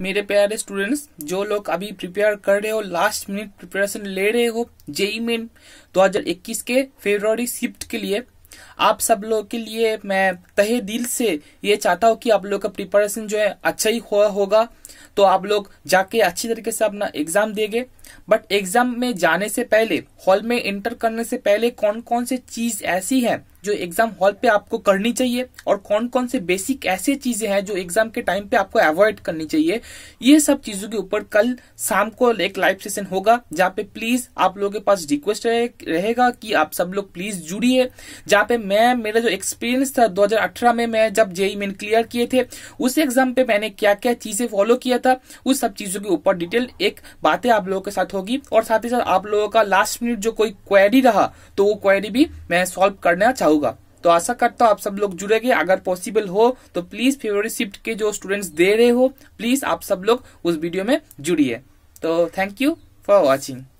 मेरे प्यारे स्टूडेंट्स जो लोग अभी प्रिपेयर कर रहे हो लास्ट मिनट प्रिपरेशन ले रहे हो जेई मेन 2021 के फेब्रवरी शिफ्ट के लिए आप सब लोग के लिए मैं तहे दिल से ये चाहता हूँ कि आप लोग का प्रिपरेशन जो है अच्छा ही हुआ होगा तो आप लोग जाके अच्छी तरीके से अपना एग्जाम देंगे बट एग्जाम में जाने से पहले हॉल में एंटर करने से पहले कौन कौन से चीज ऐसी है जो एग्जाम हॉल पे आपको करनी चाहिए और कौन कौन से बेसिक ऐसे चीजें हैं जो एग्जाम के टाइम पे आपको अवॉइड करनी चाहिए ये सब चीजों के ऊपर कल शाम को एक लाइव सेशन होगा जहाँ पे प्लीज आप लोगों के पास रिक्वेस्ट रहे, रहेगा कि आप सब लोग प्लीज जुड़िए जहाँ पे मैं मेरा जो एक्सपीरियंस था दो में मैं जब जेई मेन क्लियर किए थे उस एग्जाम पे मैंने क्या क्या चीजें फॉलो किया था उस सब चीजों के ऊपर डिटेल एक बातें आप लोगों के साथ होगी और साथ ही साथ आप लोगों का लास्ट मिनट जो कोई क्वेरी रहा तो वो क्वेरी भी मैं सॉल्व करना चाहूंगा तो आशा करता हूँ आप सब लोग जुड़ेंगे अगर पॉसिबल हो तो प्लीज फेवरेट शिफ्ट के जो स्टूडेंट्स दे रहे हो प्लीज आप सब लोग उस वीडियो में जुड़िए तो थैंक यू फॉर वॉचिंग